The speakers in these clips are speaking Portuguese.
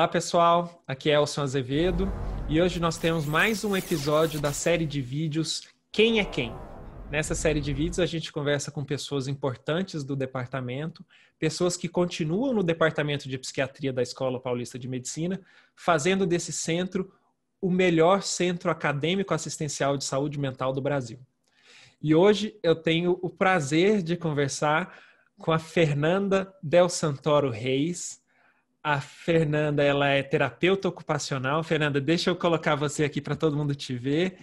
Olá pessoal, aqui é Elson Azevedo e hoje nós temos mais um episódio da série de vídeos Quem é Quem? Nessa série de vídeos a gente conversa com pessoas importantes do departamento, pessoas que continuam no departamento de psiquiatria da Escola Paulista de Medicina, fazendo desse centro o melhor centro acadêmico assistencial de saúde mental do Brasil. E hoje eu tenho o prazer de conversar com a Fernanda Del Santoro Reis, a Fernanda, ela é terapeuta ocupacional. Fernanda, deixa eu colocar você aqui para todo mundo te ver.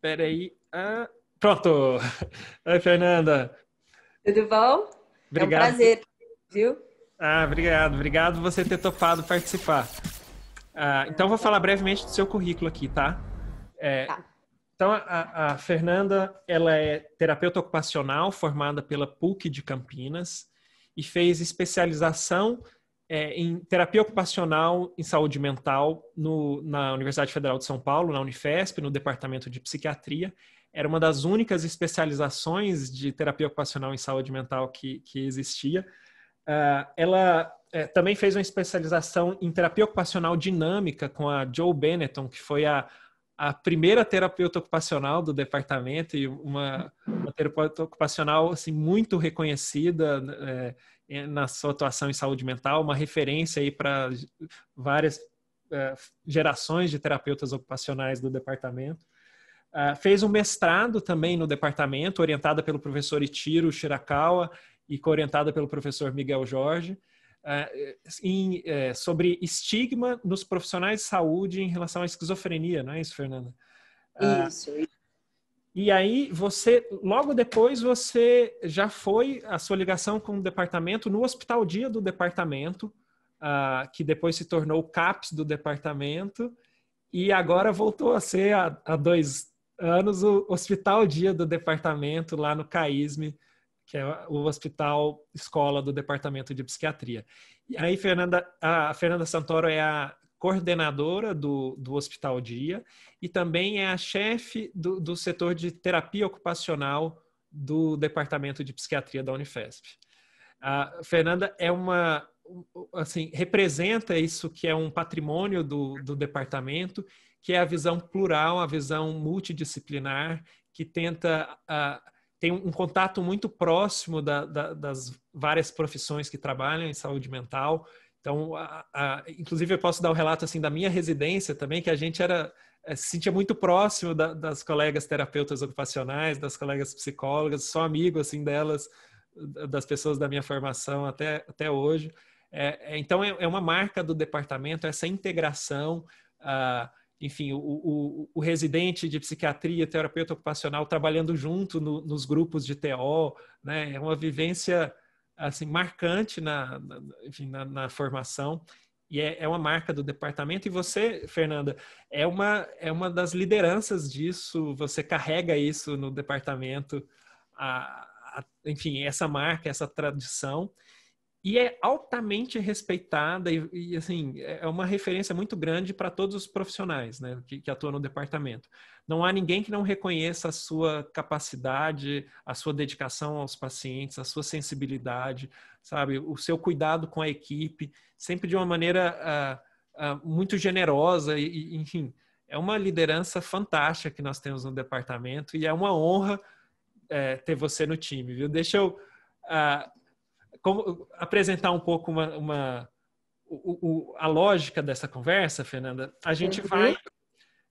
Peraí. Ah, pronto! Oi, Fernanda. Tudo bom? Obrigado. É um prazer, viu? Ah, obrigado. Obrigado você ter topado participar. Ah, então, vou falar brevemente do seu currículo aqui, tá? É, tá. Então, a, a, Fernanda, ela é terapeuta ocupacional formada pela PUC de Campinas e fez especialização é, em terapia ocupacional em saúde mental no, na Universidade Federal de São Paulo, na Unifesp, no departamento de psiquiatria. Era uma das únicas especializações de terapia ocupacional em saúde mental que, que existia. Uh, ela é, também fez uma especialização em terapia ocupacional dinâmica com a Joe Benetton, que foi a, a primeira terapeuta ocupacional do departamento e uma, uma terapeuta ocupacional assim, muito reconhecida. Né, é, na sua atuação em saúde mental, uma referência aí para várias é, gerações de terapeutas ocupacionais do departamento. É, fez um mestrado também no departamento, orientada pelo professor Itiro Shirakawa e coorientada pelo professor Miguel Jorge, uh, em, sobre estigma nos profissionais de saúde em relação à esquizofrenia, não é isso, Fernanda? Isso, isso. E aí você, logo depois, você já foi a sua ligação com o departamento no hospital dia do departamento, uh, que depois se tornou o CAPS do departamento, e agora voltou a ser há, dois anos o hospital dia do departamento lá no CAISME, que é o hospital escola do departamento de psiquiatria. E aí Fernanda, a Fernanda Santoro é a coordenadora do, do Hospital Dia e também é a chefe do, do setor de terapia ocupacional do Departamento de Psiquiatria da Unifesp. A Fernanda é uma, assim, representa isso que é um patrimônio do, do departamento, que é a visão plural, a visão multidisciplinar, que tenta, uh, tem um contato muito próximo da, da, das várias profissões que trabalham em saúde mental, então, a, a, inclusive, eu posso dar o um relato assim da minha residência também, que a gente era eh, se sentia muito próximo da, das colegas terapeutas ocupacionais, das colegas psicólogas, sou amigo assim delas, das pessoas da minha formação até, até hoje. É, é, então é, é, uma marca do departamento essa integração. Ah, enfim, o, o, o, residente de psiquiatria, terapeuta ocupacional, trabalhando junto no, nos grupos de TO, né? É uma vivência assim marcante na, na, enfim, na, na formação e é, é, uma marca do departamento. E você, Fernanda, é uma, é uma das lideranças disso, você carrega isso no departamento, a, a, enfim, essa marca, essa tradição e é altamente respeitada e, e, assim é, é uma referência muito grande para todos os profissionais né, que, que, atuam no departamento. Não há ninguém que não reconheça a sua capacidade, a sua dedicação aos pacientes, a sua sensibilidade, sabe, o seu cuidado com a equipe, sempre de uma maneira uh, uh, muito generosa e, e, enfim, é uma liderança fantástica que nós temos no departamento e é uma honra eh, ter você no time, viu? Deixa eu Uh, como apresentar um pouco uma, uma o, o, a lógica dessa conversa, Fernanda, a gente uhum. vai.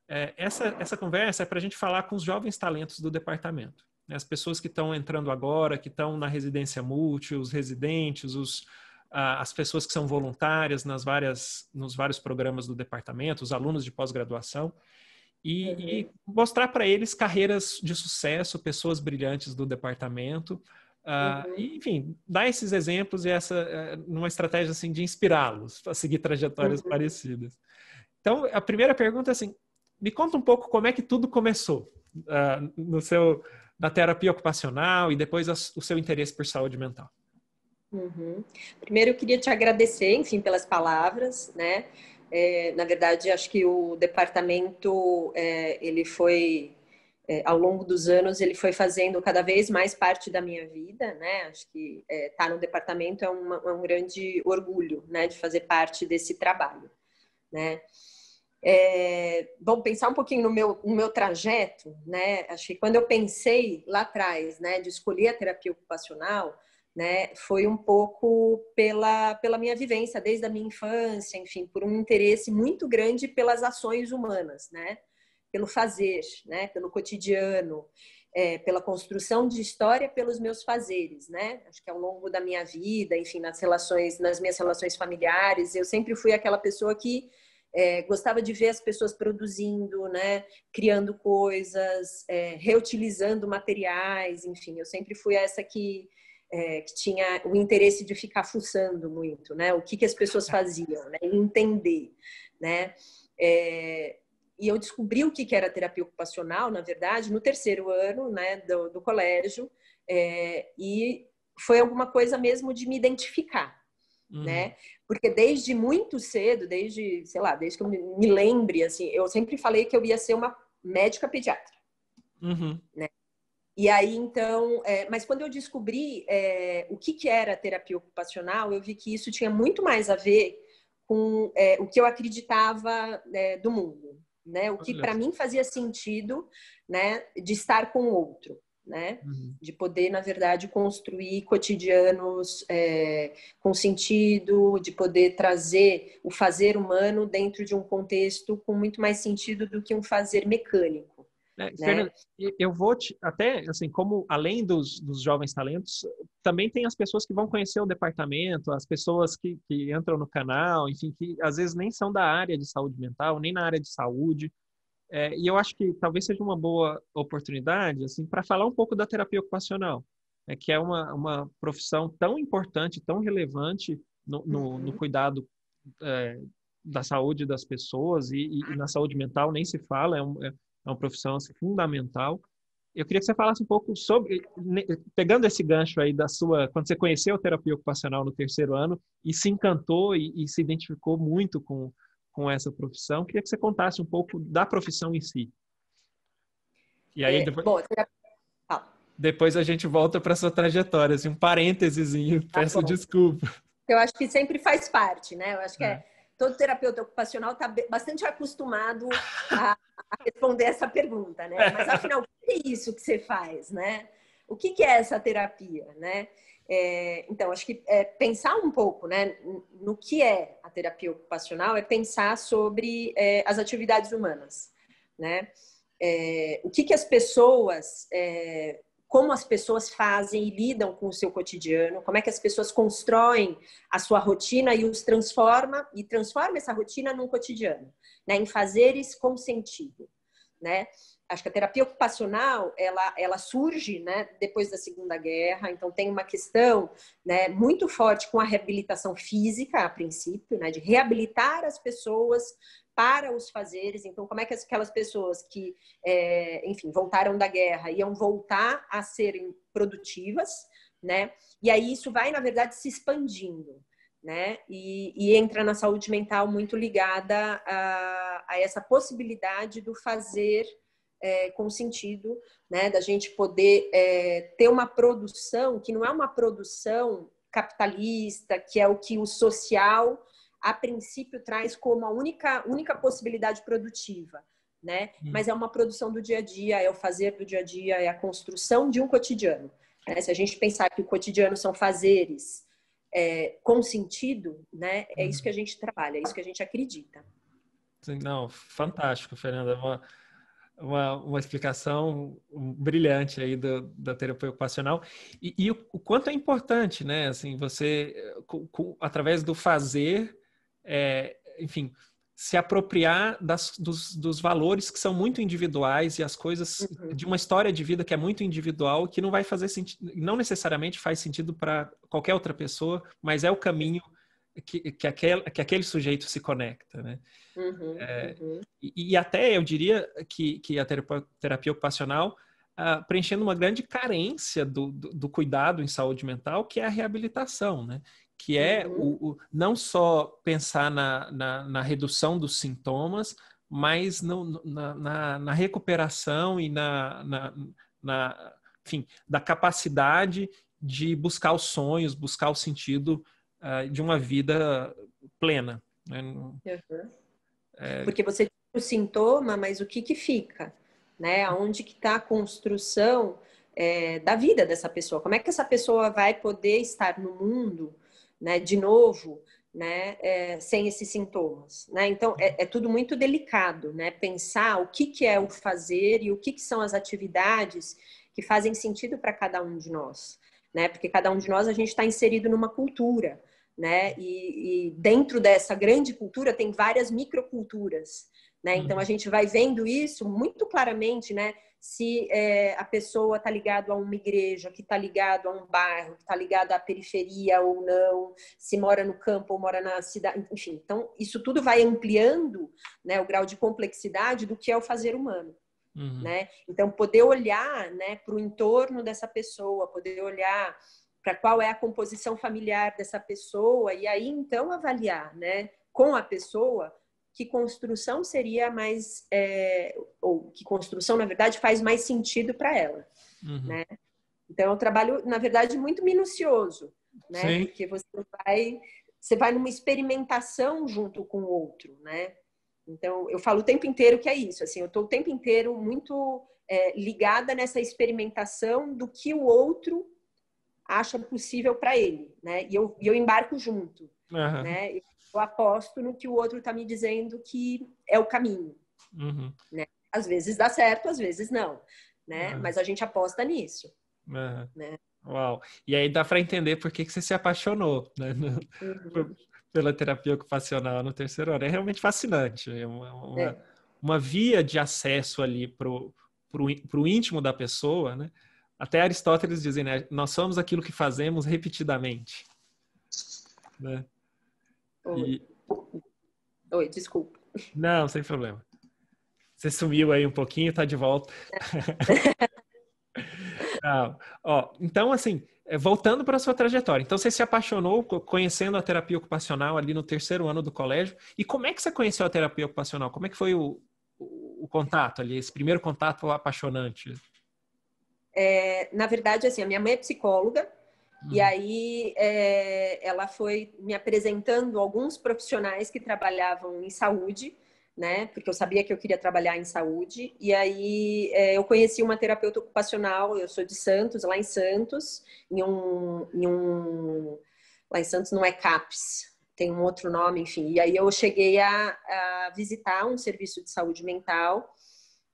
É, essa, essa conversa é para a gente falar com os jovens talentos do departamento. Né? As pessoas que estão entrando agora, que estão na residência múltipla, os residentes, os, ah, as pessoas que são voluntárias nas várias, nos vários programas do departamento, os alunos de pós-graduação, e, uhum. e mostrar para eles carreiras de sucesso, pessoas brilhantes do departamento, Uh, Enfim, dar esses exemplos e essa, eh, numa estratégia assim de inspirá-los a seguir trajetórias uhum. parecidas. Então, a primeira pergunta é assim: me conta um pouco como é que tudo começou uh, no seu, na terapia ocupacional e depois o seu interesse por saúde mental. Uhum. Primeiro, eu queria te agradecer, enfim, pelas palavras, né? É, na verdade, acho que o departamento é, ele foi é, ao longo dos anos ele foi fazendo cada vez mais parte da minha vida, né? Acho que estar é, tá no departamento é, uma, é, um grande orgulho, né? De fazer parte desse trabalho, né? É, bom, pensar um pouquinho no meu, no meu trajeto, né? Acho que quando eu pensei lá atrás, né, de escolher a terapia ocupacional, né, foi um pouco pela, pela minha vivência desde a minha infância, enfim, por um interesse muito grande pelas ações humanas, né? pelo fazer, né? pelo cotidiano, é, pela construção de história pelos meus fazeres, né? Acho que ao longo da minha vida, enfim, nas relações, nas minhas relações familiares, eu sempre fui aquela pessoa que é, gostava de ver as pessoas produzindo, né? Criando coisas, é, reutilizando materiais, enfim, eu sempre fui essa que é, que tinha o interesse de ficar fuçando muito, né? O que, que as pessoas faziam, né? entender, né? É, e eu descobri o que era terapia ocupacional, na verdade, no terceiro ano né, do, do colégio, é, e foi alguma coisa mesmo de me identificar, uhum. né? Porque desde muito cedo, desde, sei lá, desde que eu me lembre, assim, eu sempre falei que eu ia ser uma médica pediatra, uhum. né? E aí, então, é, mas quando eu descobri é, o que, que era terapia ocupacional, eu vi que isso tinha muito mais a ver com é, o que eu acreditava é, do mundo, né? O que para mim fazia sentido, né? De estar com o outro, né? Uhum. De poder, na verdade, construir cotidianos é, com sentido, de poder trazer o fazer humano dentro de um contexto com muito mais sentido do que um fazer mecânico. É, né? né? Fernanda, eu vou te, até, assim, como além dos, dos jovens talentos, também tem as pessoas que vão conhecer o departamento, as pessoas que, que entram no canal, enfim, que às vezes nem são da área de saúde mental, nem na área de saúde. É, e eu acho que talvez seja uma boa oportunidade, assim, para falar um pouco da terapia ocupacional, né? que é uma, uma profissão tão importante, tão relevante no, no, uhum. no cuidado é, da saúde das pessoas e, e, na saúde mental nem se fala, é um, é é uma profissão assim, fundamental. Eu queria que você falasse um pouco sobre, pegando esse gancho aí da sua, quando você conheceu a terapia ocupacional no terceiro ano e se encantou e, e se identificou muito com, com essa profissão, queria que você contasse um pouco da profissão em si. E aí é, depois, bom, ah. depois a gente volta para sua trajetória, assim, um parênteses, tá peço tá desculpa. Eu acho que sempre faz parte, né? Eu acho que é, é todo terapeuta ocupacional está bastante acostumado a, a, responder essa pergunta, né? É. Mas afinal, o que é isso que você faz, né? O que, que é essa terapia, né? É, então, acho que é pensar um pouco né, no que é a terapia ocupacional é pensar sobre é, as atividades humanas, né? É, o que, que as pessoas é, como as pessoas fazem e lidam com o seu cotidiano, como é que as pessoas constroem a sua rotina e os transforma e transforma essa rotina num cotidiano, né? Em fazeres com sentido, né? Acho que a terapia ocupacional ela, ela surge né, depois da Segunda Guerra, então tem uma questão né, muito forte com a reabilitação física, a princípio, né, de reabilitar as pessoas para os fazeres. Então, como é que aquelas pessoas que, é, enfim, voltaram da guerra iam voltar a serem produtivas, né? E aí isso vai, na verdade, se expandindo, né? E, e entra na saúde mental muito ligada a, a essa possibilidade do fazer é, com sentido, né? Da gente poder é, ter uma produção que não é uma produção capitalista, que é o que o social a princípio traz como a única, única possibilidade produtiva. Né? Hum. Mas é uma produção do dia a dia, é o fazer do dia a dia, é a construção de um cotidiano. Né? Se a gente pensar que o cotidiano são fazeres é, com sentido, né? É hum. isso que a gente trabalha, é isso que a gente acredita. Não, fantástico, Fernanda. Uma, uma, uma explicação brilhante aí do, da terapia ocupacional. E, e o, o, quanto é importante, né? Assim, você, eh, com, com, através do fazer, é, enfim, se apropriar das, dos, dos, valores que são muito individuais e as coisas uhum. de uma história de vida que é muito individual, que não vai fazer sentido, não necessariamente faz sentido para qualquer outra pessoa, mas é o caminho que, que, aquele, que aquele sujeito se conecta, né? Uhum, é, uhum. E, e, até eu diria que, que a terapia, terapia ocupacional uh, preenchendo uma grande carência do, do, do, cuidado em saúde mental, que é a reabilitação, né? que é uhum. o, o não só pensar na, na, na, redução dos sintomas, mas no, na, na, na, recuperação e na, na, enfim, da capacidade de buscar os sonhos, buscar o sentido uh, de uma vida plena. Né? Uhum. É... Porque você tem o sintoma, mas o que que fica? Né? Onde que está a construção é, da vida dessa pessoa? Como é que essa pessoa vai poder estar no mundo né, de novo, né, é, sem esses sintomas. Né? Então, é, é, tudo muito delicado, né? pensar o que, que é o fazer e o que, que são as atividades que fazem sentido para cada um de nós. Né? Porque cada um de nós, a gente está inserido numa cultura. Né? E, e, dentro dessa grande cultura tem várias microculturas. Né? Então, uhum. a gente vai vendo isso muito claramente, né? se é, a pessoa está ligada a uma igreja, que está ligado a um bairro, que está ligado à periferia ou não, se mora no campo ou mora na cidade, enfim. Então, isso tudo vai ampliando né, o grau de complexidade do que é o fazer humano. Uhum. Né? Então, poder olhar né, para o entorno dessa pessoa, poder olhar para qual é a composição familiar dessa pessoa, e aí então avaliar né, com a pessoa que construção seria mais, é, ou que construção, na verdade, faz mais sentido para ela. Uhum. Né? Então, é um trabalho, na verdade, muito minucioso, né? Sim. Porque você vai, você vai numa experimentação junto com o outro, né? Então, eu falo o tempo inteiro que é isso, assim, eu estou o tempo inteiro muito é, ligada nessa experimentação do que o outro acha possível para ele, né? E eu, e eu embarco junto, uhum. né? Eu eu aposto no que o outro está me dizendo que é o caminho. Uhum. Né? Às vezes dá certo, às vezes não, né? Uhum. Mas a gente aposta nisso. Uhum. Né? Uau! E aí dá para entender por que, que você se apaixonou né? Uhum. pela terapia ocupacional no terceiro ano. É realmente fascinante. É uma, uma, é. uma via de acesso ali para o íntimo da pessoa, né? Até Aristóteles dizem, né? Nós somos aquilo que fazemos repetidamente. Né? Oi. E... Oi, desculpa. Não, sem problema. Você sumiu aí um pouquinho, tá de volta. ah, ó, então, assim, é, voltando para sua trajetória. Então, você se apaixonou conhecendo a terapia ocupacional ali no terceiro ano do colégio. E como é que você conheceu a terapia ocupacional? Como é que foi o, o, o contato ali, esse primeiro contato apaixonante? É, na verdade, assim, a minha mãe é psicóloga Hum. E uhum. aí é, ela foi me apresentando alguns profissionais que trabalhavam em saúde, né? Porque eu sabia que eu queria trabalhar em saúde. E aí é, eu conheci uma terapeuta ocupacional, eu sou de Santos, lá em Santos, em um, em um lá em Santos não é CAPS, tem um outro nome, enfim. E aí eu cheguei a, a visitar um serviço de saúde mental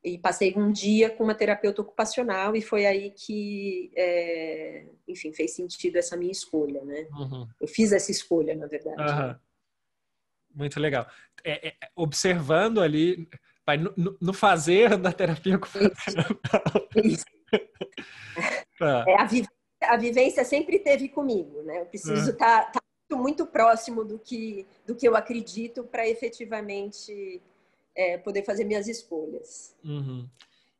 e passei um dia com uma terapeuta ocupacional e foi aí que, é, enfim, fez sentido essa minha escolha, né? Uhum. Eu fiz essa escolha, na verdade. Uhum. Muito legal. É, é, observando ali, no, no, fazer da terapia ocupacional. Isso. Tá. É, a, vivência, a, vivência sempre teve comigo, né? Eu preciso estar uhum. tá, tá muito, muito próximo do que, do que eu acredito para efetivamente é, poder fazer minhas escolhas. Uhum.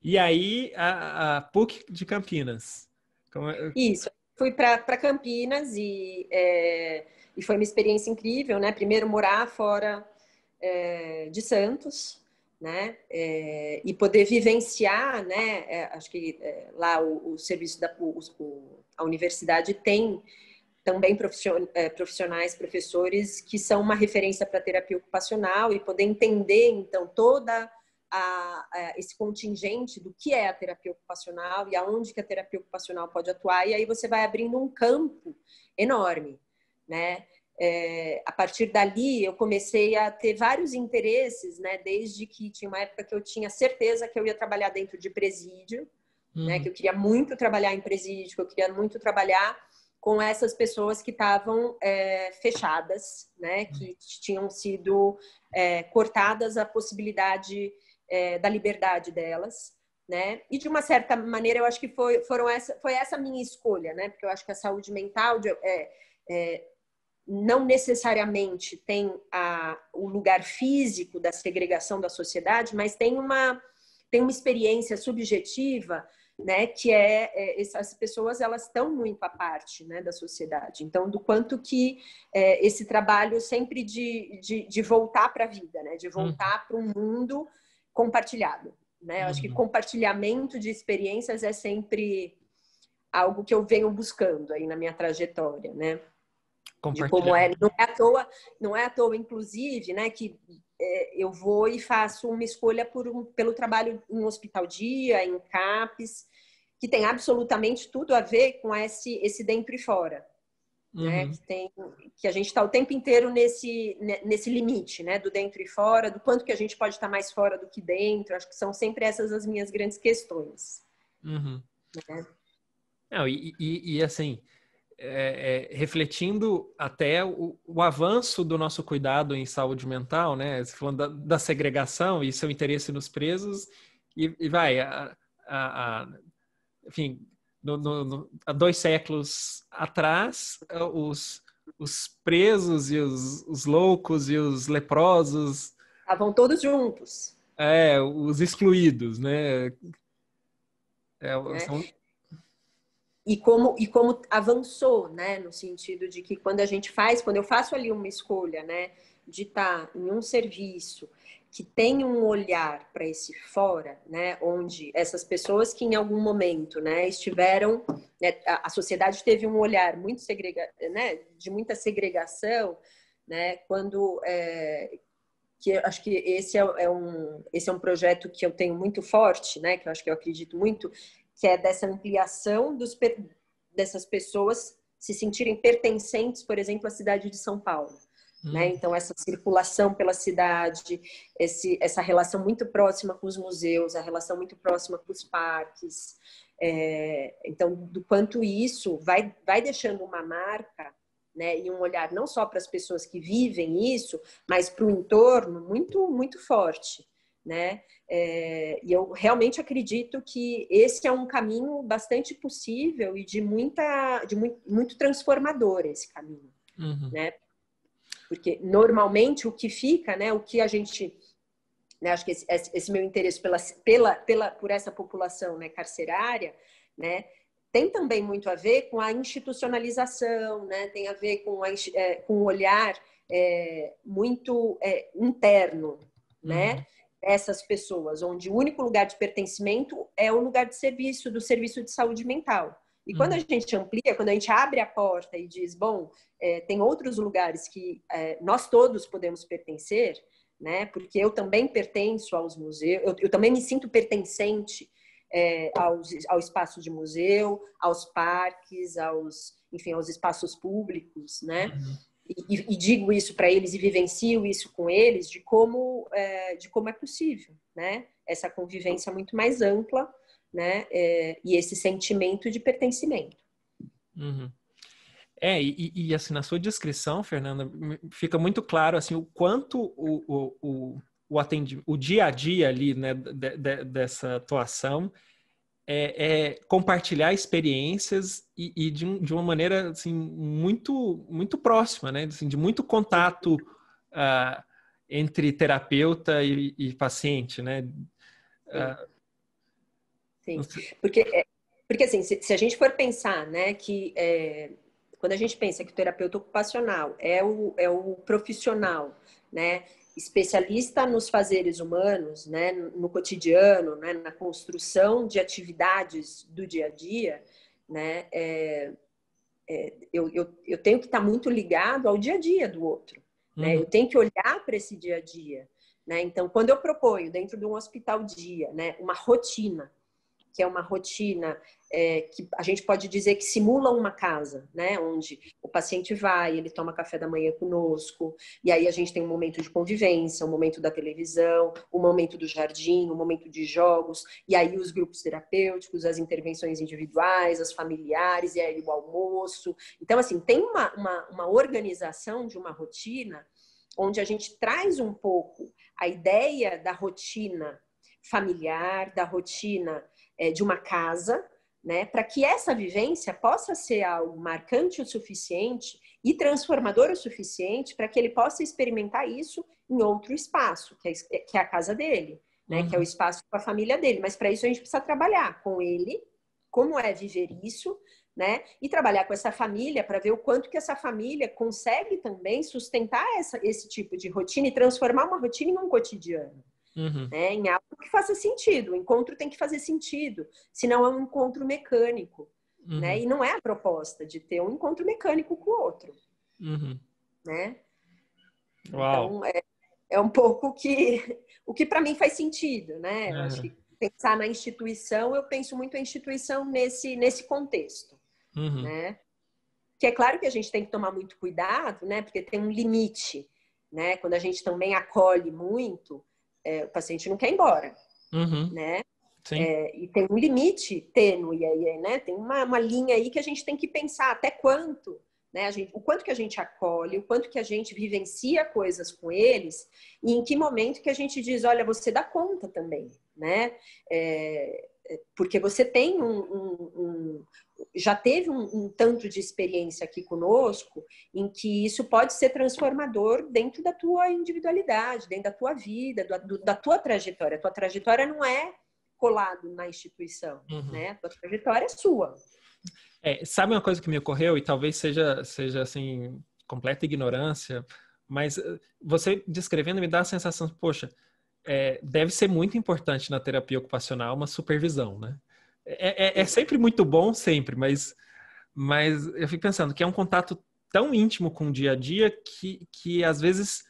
E aí, a, a, PUC de Campinas. É... Isso. Fui para Campinas e, é, e foi uma experiência incrível, né? Primeiro, morar fora é, de Santos, né? É, e poder vivenciar, né? É, acho que lá o, o serviço da o, o, a universidade tem também é, profissionais, professores que são uma referência para terapia ocupacional e poder entender então toda a, a, esse contingente do que é a terapia ocupacional e aonde que a terapia ocupacional pode atuar e aí você vai abrindo um campo enorme, né? É, a partir dali eu comecei a ter vários interesses, né? Desde que tinha uma época que eu tinha certeza que eu ia trabalhar dentro de presídio, né? Hum. Que eu queria muito trabalhar em presídio, que eu queria muito trabalhar com essas pessoas que estavam é, fechadas, né, que tinham sido é, cortadas a possibilidade é, da liberdade delas, né? E de uma certa maneira eu acho que foi, foram essa, foi essa minha escolha, né? Porque eu acho que a saúde mental de, é, é, não necessariamente tem a, o lugar físico da segregação da sociedade, mas tem uma tem uma experiência subjetiva né, que é, é, essas pessoas elas estão muito à parte né, da sociedade. Então, do quanto que é, esse trabalho sempre de, de, de voltar para a vida, né, de voltar uhum. para um mundo compartilhado. Né? Eu acho que uhum. compartilhamento de experiências é sempre algo que eu venho buscando aí na minha trajetória, né? De como é, não é à toa, não é à toa, inclusive, né, que é, eu vou e faço uma escolha por um, pelo trabalho em hospital dia, em CAPES, que tem absolutamente tudo a ver com esse, esse dentro e fora. Né? Uhum. Né? Que, tem, que a gente está o tempo inteiro nesse, né, nesse limite, né? Do dentro e fora, do quanto que a gente pode estar tá mais fora do que dentro. Acho que são sempre essas as minhas grandes questões. Uhum. Né? Não, e, e, e assim, é, é, refletindo até o, o, avanço do nosso cuidado em saúde mental, né? Você falando da, da, segregação e seu interesse nos presos, e, e vai, a, a, a, enfim, no, no, no, há dois séculos atrás, os, os presos e os, os loucos e os leprosos. Estavam todos juntos. É, os excluídos, né? É, é. são e como, e como avançou, né? No sentido de que quando a gente faz, quando eu faço ali uma escolha, né? De estar em um serviço que tem um olhar para esse fora, né, onde essas pessoas que em algum momento, né, estiveram, né, a, sociedade teve um olhar muito segrega, né, de muita segregação, né, quando é, que acho que esse é, é, um esse é um projeto que eu tenho muito forte, né, que eu acho que eu acredito muito, que é dessa ampliação dos, dessas pessoas se sentirem pertencentes, por exemplo, à cidade de São Paulo. Hum. Né? Então, essa circulação pela cidade, esse, essa relação muito próxima com os museus, a relação muito próxima com os parques. É, então, do quanto isso vai, vai deixando uma marca né? e um olhar não só para as pessoas que vivem isso, mas para o entorno muito, muito forte né? É, e eu realmente acredito que esse é um caminho bastante possível e de muita, de muito, muito transformador esse caminho, uhum. né? Porque normalmente o que fica, né? O que a gente, né? Acho que esse, esse meu interesse pela, pela, pela, por essa população, né? Carcerária, né? tem também muito a ver com a institucionalização, né? tem a ver com, a, é, com um olhar é, muito é, interno, né? Uhum essas pessoas, onde o único lugar de pertencimento é o lugar de serviço, do serviço de saúde mental. E uhum. quando a uhum. gente amplia, quando a gente abre a porta e diz, bom, é, tem outros lugares que é, nós todos podemos pertencer, né? Porque eu também pertenço aos museus, eu, eu também me sinto pertencente é, aos, ao espaço de museu, aos parques, aos, enfim, aos espaços públicos, né? Uhum e, e digo isso para eles e vivencio isso com eles de como é, de como é possível, né? Essa convivência muito mais ampla, né? É, e esse sentimento de pertencimento. Uhum. É, e, e, assim, na sua descrição, Fernanda, fica muito claro, assim, o quanto o, o, o, o, o dia a dia ali, né, de, de, dessa atuação é, é compartilhar experiências e, e de, um, de, uma maneira assim, muito, muito próxima, né? Assim, de muito contato uh, entre terapeuta e, e paciente, né? Uh, Sim, ah, porque, é, porque assim, se, se, a gente for pensar, né, que é, quando a gente pensa que o terapeuta ocupacional é o, é o profissional, né, especialista nos fazeres humanos, né, no cotidiano, né, na construção de atividades do dia a dia, né, é, é, eu, eu, eu, tenho que estar tá muito ligado ao dia a dia do outro. Né, uhum. Né? Eu tenho que olhar para esse dia a dia. Né? Então, quando eu proponho dentro de um hospital dia né, uma rotina que é uma rotina é, que a gente pode dizer que simula uma casa, né? Onde o paciente vai, ele toma café da manhã conosco, e aí a gente tem um momento de convivência, um momento da televisão, um momento do jardim, um momento de jogos, e aí os grupos terapêuticos, as intervenções individuais, as familiares, e aí o almoço. Então, assim, tem uma, uma, uma organização de uma rotina onde a gente traz um pouco a ideia da rotina familiar, da rotina é, de uma casa, né, para que essa vivência possa ser algo marcante o suficiente e transformador o suficiente para que ele possa experimentar isso em outro espaço, que é, que é a casa dele, né, uhum. que é o uhum. espaço com a família dele. Mas para isso a gente precisa trabalhar com ele, como é viver isso, né, e trabalhar com essa família para ver o quanto que essa família consegue também sustentar essa, esse tipo de rotina e transformar uma rotina em um cotidiano. Uhum. Né, em algo que faça sentido. O encontro tem que fazer sentido, senão é um encontro mecânico. Né? Uhum. Né? E não é a proposta de ter um encontro mecânico com o outro. Uhum. Né? Uau. Então, é, é um pouco que, o que para mim faz sentido. Né? acho uhum. que pensar na instituição, eu penso muito a instituição nesse, nesse contexto. Uhum. Né? Que é claro que a gente tem que tomar muito cuidado, né? porque tem um limite. Né? Quando a gente também acolhe muito, é, o paciente não quer ir embora, uhum. né? É, e tem um limite tênue aí, né? Tem uma, uma linha aí que a gente tem que pensar até quanto, né? A gente, o quanto que a gente acolhe, o quanto que a gente vivencia coisas com eles e em que momento que a gente diz, olha, você dá conta também, né? É, é porque você tem um, um, um, já teve um, um, tanto de experiência aqui conosco em que isso pode ser transformador dentro da tua individualidade, dentro da tua vida, do, do, da tua trajetória. A tua trajetória não é colado na instituição, uhum. né? A tua trajetória é sua. É, sabe uma coisa que me ocorreu e talvez seja seja assim completa ignorância, mas eh, você descrevendo me dá a sensação, poxa, é, deve ser muito importante na terapia ocupacional uma supervisão, né? É, é, é, sempre muito bom, sempre, mas, mas eu fico pensando que é um contato tão íntimo com o dia a dia que, que às vezes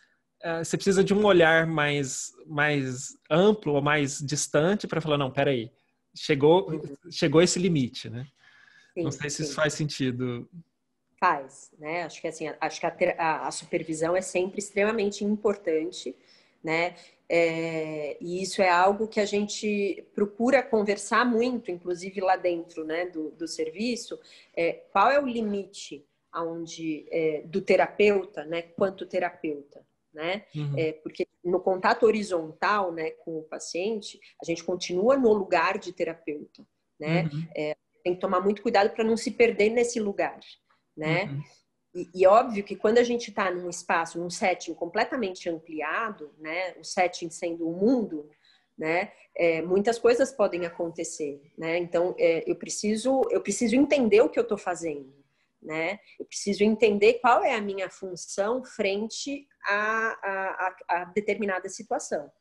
uh, você precisa de um olhar mais, mais amplo ou mais distante para falar, não, peraí, chegou, uhum. chegou esse limite, né? Sim, não sei se isso faz sentido. Faz, né? Acho que assim, acho que a, a, a supervisão é sempre extremamente importante, né? É, e isso é algo que a gente procura conversar muito, inclusive lá dentro né, do, do serviço, é, qual é o limite aonde, é, do terapeuta, né, quanto terapeuta. Né? Uhum. É, porque no contato horizontal né, com o paciente, a gente continua no lugar de terapeuta. Né? Uhum. É, tem que tomar muito cuidado para não se perder nesse lugar. Né? Uhum. E, e, óbvio que quando a gente está num espaço, num setting completamente ampliado, né, o setting sendo o mundo, né, é, muitas coisas podem acontecer, né? Então é, eu preciso eu preciso entender o que eu estou fazendo, né? Eu preciso entender qual é a minha função frente a, a, a determinada situação,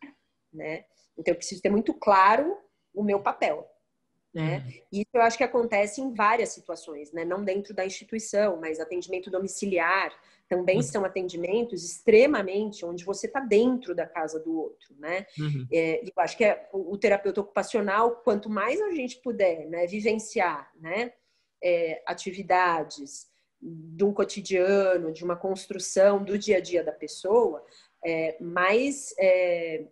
né? Então eu preciso ter muito claro o meu papel. É. Né? Uhum. Isso eu acho que acontece em várias situações, né? não dentro da instituição, mas atendimento domiciliar também uhum. são atendimentos extremamente onde você está dentro da casa do outro. Né? Uhum. É, eu acho que é, o, o, terapeuta ocupacional, quanto mais a gente puder né, vivenciar né, é, atividades de um cotidiano, de uma construção do dia a dia da pessoa, é, mais, é,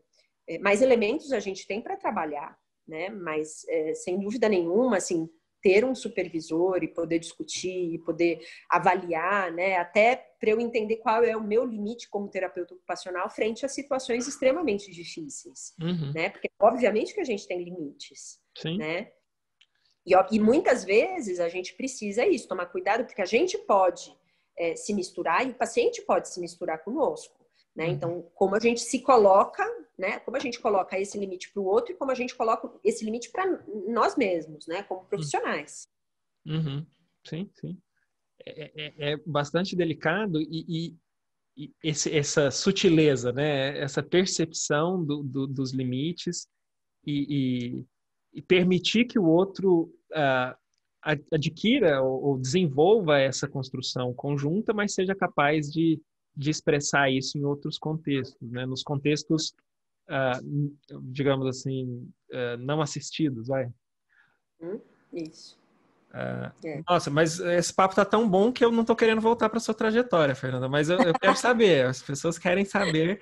mais elementos a gente tem para trabalhar né? Mas é, sem dúvida nenhuma, assim, ter um supervisor e poder discutir e poder avaliar, né? Até para eu entender qual é o meu limite como terapeuta ocupacional frente a situações extremamente difíceis, uhum. né? Porque obviamente que a gente tem limites, Sim. né? E, e, muitas vezes a gente precisa isso, tomar cuidado, porque a gente pode é, se misturar e o paciente pode se misturar conosco. Né? Uhum. Então, como a gente se coloca, né? como a gente coloca esse limite para o outro e como a gente coloca esse limite para nós mesmos, né? como uhum. profissionais. Uhum. Sim, sim. É, é, é, é, bastante delicado e, e, e esse, essa sutileza, né? essa percepção do, do, dos limites e, e, permitir que o outro ah, adquira ou, ou desenvolva essa construção conjunta, mas seja capaz de de expressar isso em outros contextos, né? Nos contextos, uh, digamos assim, uh, não assistidos, vai. Hum, isso. Uh, é. Nossa, mas esse papo tá tão bom que eu não tô querendo voltar para sua trajetória, Fernanda. Mas eu, eu quero saber, as pessoas querem saber.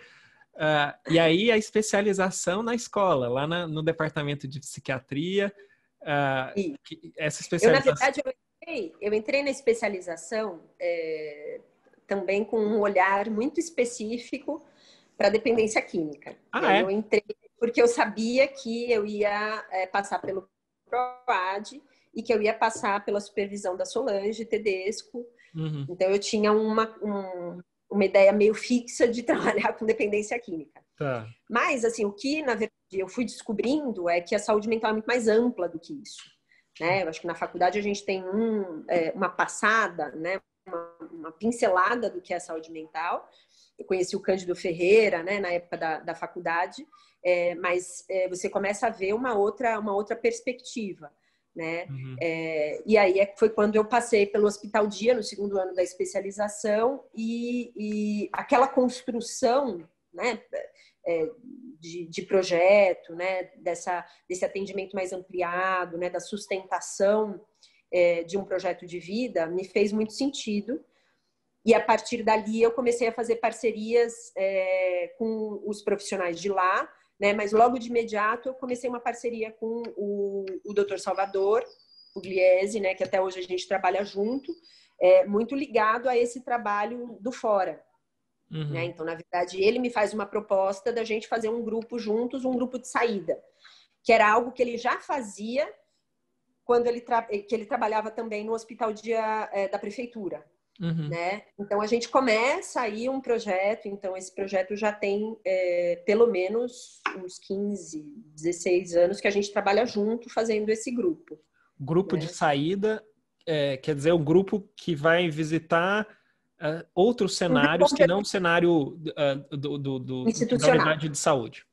Uh, e aí a especialização na escola, lá na, no departamento de psiquiatria. Uh, essa especialização... Eu, na verdade, eu entrei, eu entrei na especialização é, também com um olhar muito específico para dependência química. Ah, é? Eu entrei porque eu sabia que eu ia é, passar pelo PROAD e que eu ia passar pela supervisão da Solange Tedesco. Uhum. Então eu tinha uma, um, uma ideia meio fixa de trabalhar com dependência química. Tá. Mas assim, o que na verdade eu fui descobrindo é que a saúde mental é muito mais ampla do que isso. Né? Eu acho que na faculdade a gente tem um, é, uma passada, né? uma, uma pincelada do que é saúde mental. Eu conheci o Cândido Ferreira, né, na época da, da faculdade, é, mas é, você começa a ver uma outra, uma outra perspectiva, né? Uhum. É, e aí é, foi quando eu passei pelo Hospital Dia, no segundo ano da especialização, e, e aquela construção, né, é, de, de, projeto, né, dessa, desse atendimento mais ampliado, né, da sustentação é, de um projeto de vida me fez muito sentido. E a partir dali eu comecei a fazer parcerias é, com os profissionais de lá, né? Mas logo de imediato eu comecei uma parceria com o, o Dr. Salvador Pugliese, né? Que até hoje a gente trabalha junto, é, muito ligado a esse trabalho do fora. Uhum. Né? Então, na verdade, ele me faz uma proposta da gente fazer um grupo juntos, um grupo de saída, que era algo que ele já fazia quando ele eh, que ele trabalhava também no hospital de, é, da prefeitura. Uhum. Né? Então a gente começa aí um projeto, então esse projeto já tem é, pelo menos uns 15, 16 anos que a gente trabalha junto fazendo esse grupo. Grupo né? de saída é, quer dizer um grupo que vai visitar uh, outros cenários que não o cenário uh, do, do, do, da unidade de saúde.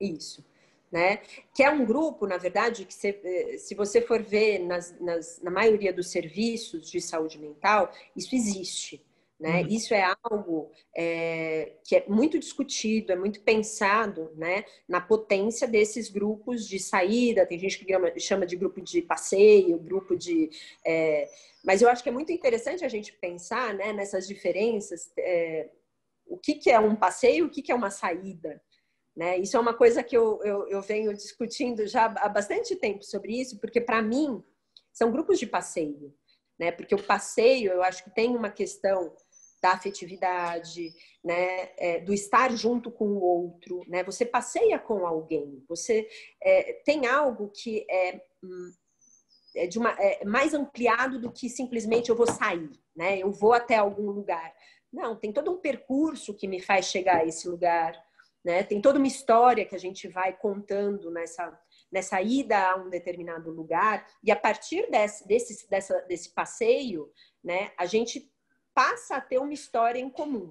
Isso né? Que é um grupo, na verdade, que se, eh, se você for ver nas, nas, na maioria dos serviços de saúde mental, isso existe. Né? Uhum. Isso é algo é, que é muito discutido, é muito pensado né? na potência desses grupos de saída. Tem gente que chama de grupo de passeio, grupo de. É... mas eu acho que é muito interessante a gente pensar né? nessas diferenças: é... o que, que é um passeio, o que, que é uma saída. Né? Isso é uma coisa que eu, eu, eu venho discutindo já há bastante tempo sobre isso, porque para mim são grupos de passeio, né? Porque o passeio, eu acho que tem uma questão da afetividade, né, é, do estar junto com o outro, né, você passeia com alguém, você é, tem algo que é, hum, é de uma, é mais ampliado do que simplesmente eu vou sair, né, eu vou até algum lugar. Não, tem todo um percurso que me faz chegar a esse lugar, né? Tem toda uma história que a gente vai contando nessa, nessa ida a um determinado lugar, e a partir desse, desse, dessa, desse passeio, né, a gente passa a ter uma história em comum.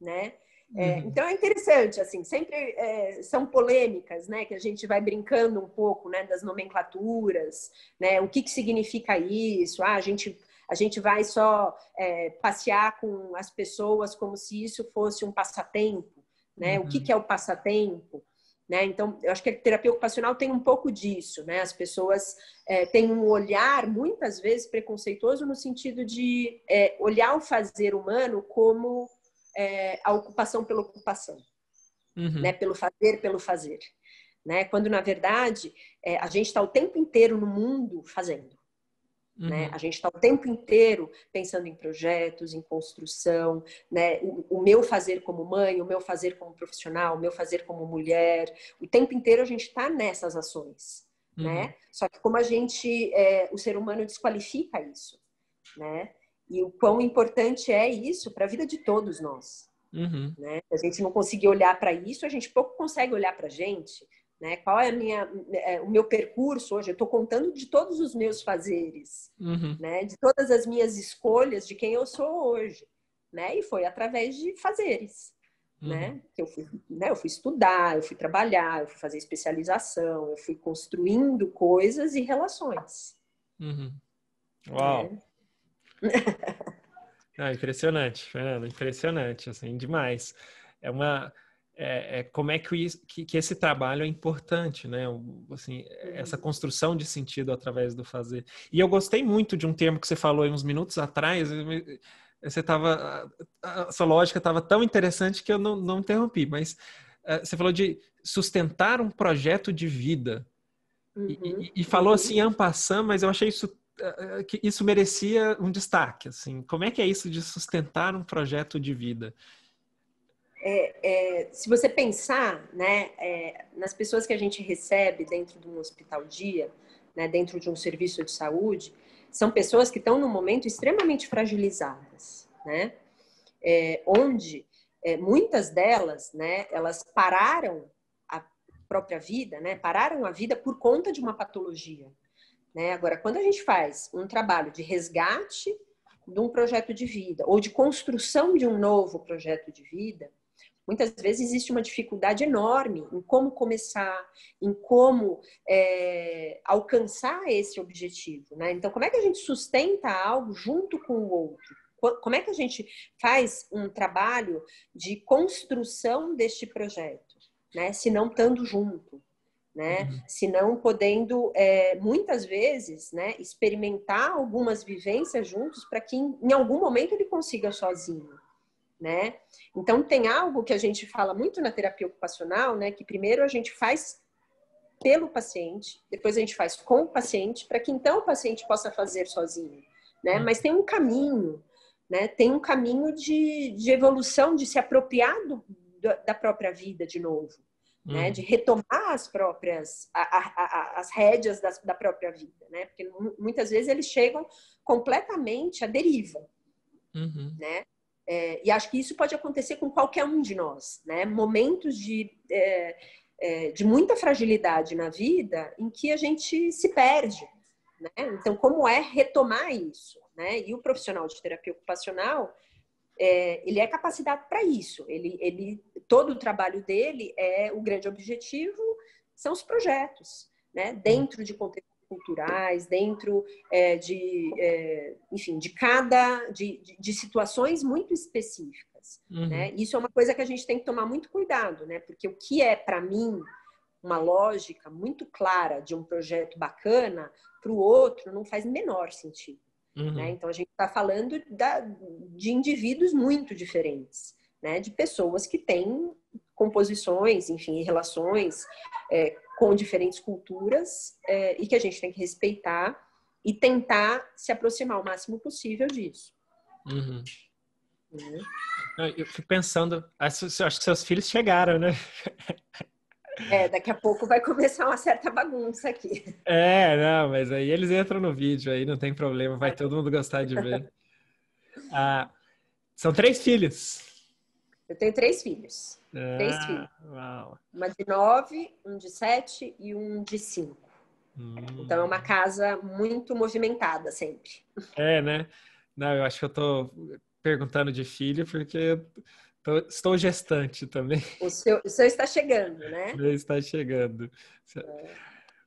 Né? É, uhum. Então é interessante, assim, sempre é, são polêmicas, né, que a gente vai brincando um pouco, né, das nomenclaturas, né, o que que significa isso, ah, a gente a gente vai só é, passear com as pessoas como se isso fosse um passatempo, né? Uhum. O que, uhum. que é o passatempo? Né? Então, eu acho que a terapia ocupacional tem um pouco disso, né? As pessoas é, têm um olhar, muitas vezes, preconceituoso no sentido de é, olhar o fazer humano como é, a ocupação pela ocupação, uhum. né? Pelo fazer, pelo fazer, né? Quando, na verdade, é, a gente está o tempo inteiro no mundo fazendo. Né? Uhum. Né? A gente está o tempo inteiro pensando em projetos, em construção, né? O, o, meu fazer como mãe, o meu fazer como profissional, o meu fazer como mulher. O tempo inteiro a gente está nessas ações. Né? Uhum. Né? Só que como a gente, é, o ser humano desqualifica isso. Né? E o quão importante é isso para a vida de todos nós. Uhum. Né? A gente não conseguir olhar para isso, a gente pouco consegue olhar para a gente, né? Qual é, minha, é, o meu percurso hoje? Eu estou contando de todos os meus fazeres, uhum. né? De todas as minhas escolhas, de quem eu sou hoje, né? E foi através de fazeres, né? uhum. né? Que eu fui, né? Eu fui estudar, eu fui trabalhar, eu fui fazer especialização, eu fui construindo coisas e relações. Uhum. Uau. É. impressionante, Fernando, impressionante, assim, demais. É uma é, é, como é que, que, que, esse trabalho é importante, né? Assim, essa uhum. construção de sentido através do fazer. E eu gostei muito de um termo que você falou aí uns minutos atrás. Você tava, essa lógica estava tão interessante que eu não, não interrompi, mas é, você falou de sustentar um projeto de vida. Uhum. E, e, falou assim, ampassam, uhum. mas eu achei isso é, é, que isso merecia um destaque assim como é que é isso de sustentar um projeto de vida é, é, se você pensar né, é, nas pessoas que a gente recebe dentro de um hospital dia, né, dentro de um serviço de saúde, são pessoas que estão num momento extremamente fragilizadas, né? É, onde é, muitas delas, né, elas pararam a própria vida, né, pararam a vida por conta de uma patologia. Né? Agora, quando a gente faz um trabalho de resgate de um projeto de vida ou de construção de um novo projeto de vida, Muitas vezes existe uma dificuldade enorme em como começar, em como é, alcançar esse objetivo. Né? Então, como é que a gente sustenta algo junto com o outro? Como é que a gente faz um trabalho de construção deste projeto, né? se não estando junto? Né? Uhum. Se não podendo, é, muitas vezes, né, experimentar algumas vivências juntos para que em, em, algum momento ele consiga sozinho né? Então tem algo que a gente fala muito na terapia ocupacional, né? Que primeiro a gente faz pelo paciente, depois a gente faz com o paciente, para que então o paciente possa fazer sozinho, né? Hum. Mas tem um caminho, né? Tem um caminho de, de evolução, de se apropriar do, da própria vida de novo, uhum. né? Hum. De retomar as próprias a, a, a, as rédeas das, da própria vida, né? Porque muitas vezes eles chegam completamente à deriva, uhum. né? É, e acho que isso pode acontecer com qualquer um de nós, né? Momentos de, é, é, de muita fragilidade na vida em que a gente se perde, né? Então, como é retomar isso, né? E o profissional de terapia ocupacional, é, ele é capacitado para isso. Ele, ele, todo o trabalho dele é o grande objetivo são os projetos, né? Dentro de contexto culturais, dentro é, de, é, enfim, de cada, de, de, de situações muito específicas. Uhum. Né? Isso é uma coisa que a gente tem que tomar muito cuidado, né? Porque o que é para mim uma lógica muito clara de um projeto bacana para o outro não faz menor sentido. Uhum. Né? Então a gente está falando da, de indivíduos muito diferentes, né? De pessoas que têm composições, enfim, relações é, com diferentes culturas é, e que a gente tem que respeitar e tentar se aproximar o máximo possível disso. Uhum. uhum. Eu fico pensando, acho, acho que seus filhos chegaram, né? É, daqui a pouco vai começar uma certa bagunça aqui. É, não, mas aí eles entram no vídeo, aí não tem problema, vai todo mundo gostar de ver. Ah, são três filhos. Eu tenho três filhos. Ah, Três filhos. Uau. Uma de nove, um de sete e um de cinco. Hum. Então é uma casa muito movimentada sempre. É, né? Não, eu acho que eu tô perguntando de filho porque tô, estou gestante também. O seu, o seu, está chegando, né? Ele está chegando. É.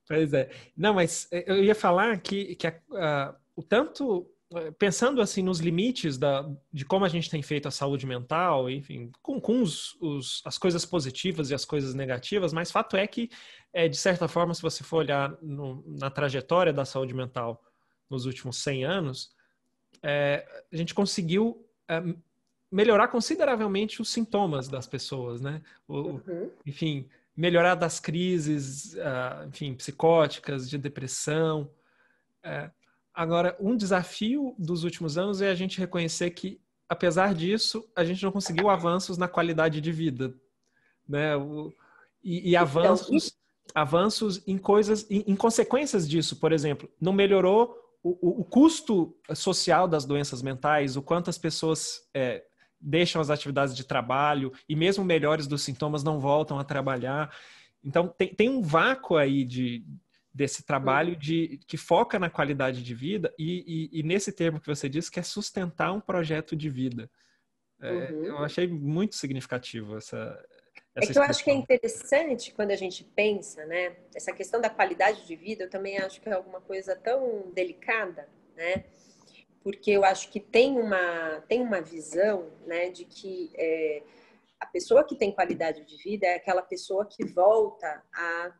Pois é. Não, mas eh, eu ia falar que, que a, a, o tanto pensando assim nos limites da, de como a gente tem feito a saúde mental, enfim, com, com os, os, as coisas positivas e as coisas negativas, mas fato é que, é, de certa forma, se você for olhar no, na trajetória da saúde mental nos últimos 100 anos, é, a gente conseguiu é, melhorar consideravelmente os sintomas das pessoas, né? O, uhum. Enfim, melhorar das crises, uh, enfim, psicóticas, de depressão. Uh, Agora, um desafio dos últimos anos é a gente reconhecer que, apesar disso, a gente não conseguiu avanços na qualidade de vida, né? O, e, e então, avanços, avanços em coisas, em, em, consequências disso, por exemplo, não melhorou o, o, custo social das doenças mentais, o quanto as pessoas é, deixam as atividades de trabalho e mesmo melhores dos sintomas não voltam a trabalhar. Então, tem, tem um vácuo aí de, desse trabalho uhum. de que foca na qualidade de vida e, e, e nesse termo que você disse que é sustentar um projeto de vida. É, uhum. Eu achei muito significativo essa. essa é que eu acho que é interessante quando a gente pensa, né? Essa questão da qualidade de vida, eu também acho que é alguma coisa tão delicada, né? Porque eu acho que tem uma, tem uma visão, né, de que é, a pessoa que tem qualidade de vida é aquela pessoa que volta a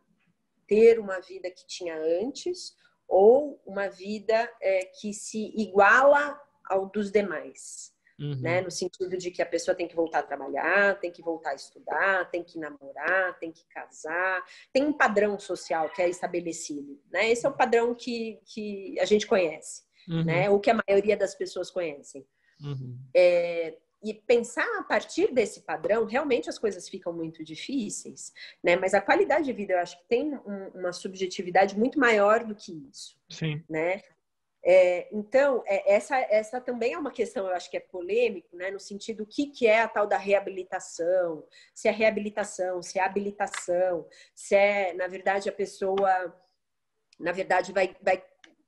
ter uma vida que tinha antes ou uma vida é, que se iguala ao dos demais. Uhum. Né? No sentido de que a pessoa tem que voltar a trabalhar, tem que voltar a estudar, tem que namorar, tem que casar. Tem um padrão social que é estabelecido. Né? Esse é o padrão que, que a gente conhece, uhum. né? O que a maioria das pessoas conhecem. Uhum. É, e pensar a partir desse padrão, realmente as coisas ficam muito difíceis, né? Mas a qualidade de vida, eu acho que tem um, uma subjetividade muito maior do que isso, Sim. né? É, então, é, essa, essa também é uma questão, eu acho que é polêmico, né? No sentido, o que, que é a tal da reabilitação? Se é reabilitação, se é habilitação, se é, na verdade, a pessoa, na verdade, vai... vai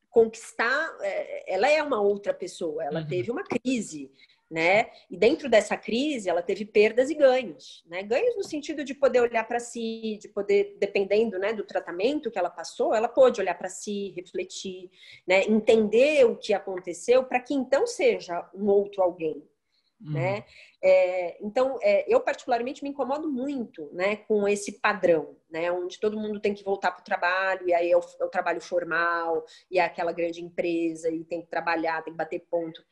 conquistar, é, ela é uma outra pessoa, ela uhum. teve uma crise, né? E dentro dessa crise, ela teve perdas e ganhos, né? Ganhos no sentido de poder olhar para si, de poder, dependendo, né, do tratamento que ela passou, ela pôde olhar para si, refletir, né, entender o que aconteceu para que então seja um outro alguém, né? Uhum. Né? É, então, é, eu particularmente me incomodo muito né, com esse padrão, né, onde todo mundo tem que voltar para o trabalho, e aí é o, é o, trabalho formal, e é aquela grande empresa, e tem que trabalhar, tem que bater ponto.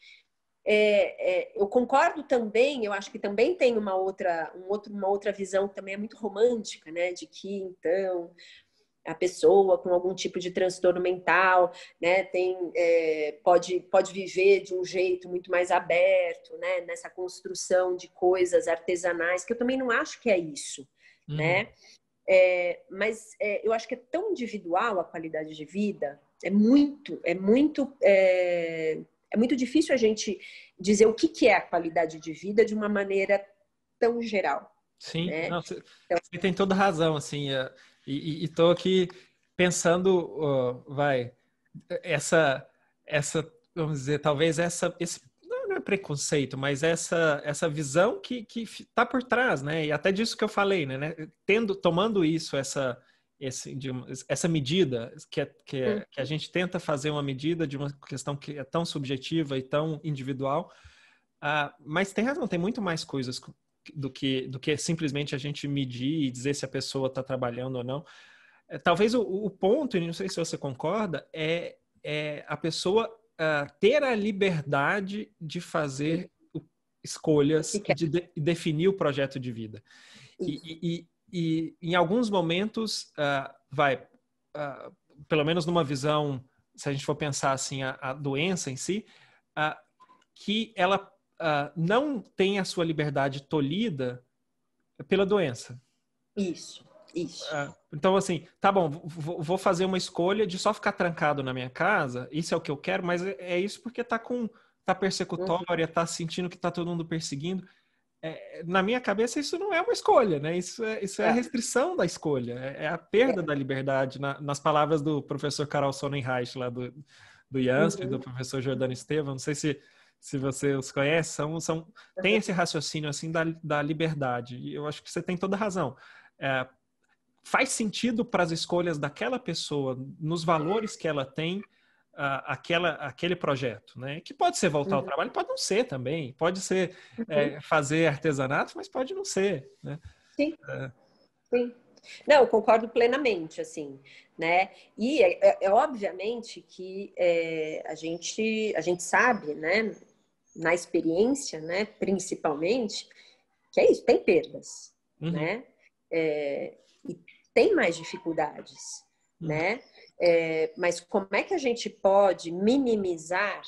É, é, eu concordo também, eu acho que também tem uma outra, um outro, uma outra visão que também é muito romântica, né? De que então a pessoa com algum tipo de transtorno mental, né, tem, é, pode, pode viver de um jeito muito mais aberto, né, nessa construção de coisas artesanais, que eu também não acho que é isso, uhum. né, é, mas é, eu acho que é tão individual a qualidade de vida, é muito, é muito é, é muito difícil a gente dizer o que, que é a qualidade de vida de uma maneira tão geral. Sim, né? não, você, então, você tem toda razão, assim, é, e estou aqui pensando, vai, essa, essa, vamos dizer, talvez essa, esse não é preconceito, mas essa essa visão que que está por trás, né? E até disso que eu falei, né? né? Tendo, tomando isso, essa esse, de, essa medida, que, é, que, é, hum. que, a gente tenta fazer uma medida de uma questão que é tão subjetiva e tão individual, uh, mas tem razão, tem muito mais coisas do que, do que simplesmente a gente medir e dizer se a pessoa está trabalhando ou não. É, talvez o, o ponto, e não sei se você concorda, é, é a pessoa uh, ter a liberdade de fazer escolhas e de, de, definir o projeto de vida. E, e, e em alguns momentos, uh, vai, uh, pelo menos numa visão, se a gente for pensar assim, a, a doença em si, uh, que ela não tem a sua liberdade tolhida pela doença. Isso, isso. então, assim, tá bom, vou fazer uma escolha de só ficar trancado na minha casa, isso é o que eu quero, mas é, é isso porque tá com. tá persecutória, uhum. tá sentindo que tá todo mundo perseguindo é, na minha cabeça, isso não é uma escolha, né? Isso é, isso é, é. a restrição da escolha, é, é a perda é. da liberdade, na, nas palavras do professor Carl Sonnenreich, lá do, do Jansp, uhum. do professor Jordano Estevam, não sei se, se você os conhece, são, são, uhum. tem esse raciocínio, assim, da, da liberdade, e eu acho que você tem toda a razão. É, faz sentido para as escolhas daquela pessoa, nos valores que ela tem, aquela, aquele projeto, né? Que pode ser voltar uhum. ao trabalho, pode não ser também, pode ser é, uhum. é, fazer artesanato, mas pode não ser, né? Sim. É. Sim. Não, eu concordo plenamente, assim, né? E é, é, é obviamente que a gente a gente sabe, né? Na experiência, né? Principalmente, que é isso, tem perdas, uhum. né? e tem mais dificuldades, uhum. né? É, mas como é que a gente pode minimizar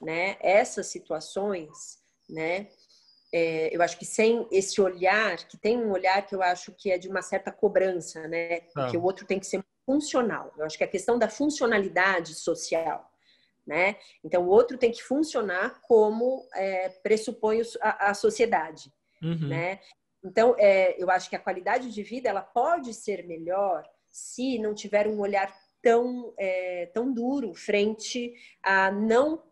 né, essas situações, né? É, eu acho que sem esse olhar, que tem um olhar que eu acho que é de uma certa cobrança, né? Ah. Que o outro tem que ser funcional. Eu acho que a questão da funcionalidade social, né? Então, o outro tem que funcionar como é, pressupõe a, a sociedade, uhum. né? Então, é, eu acho que a qualidade de vida, ela pode ser melhor se não tiver um olhar tão, é, tão duro frente à não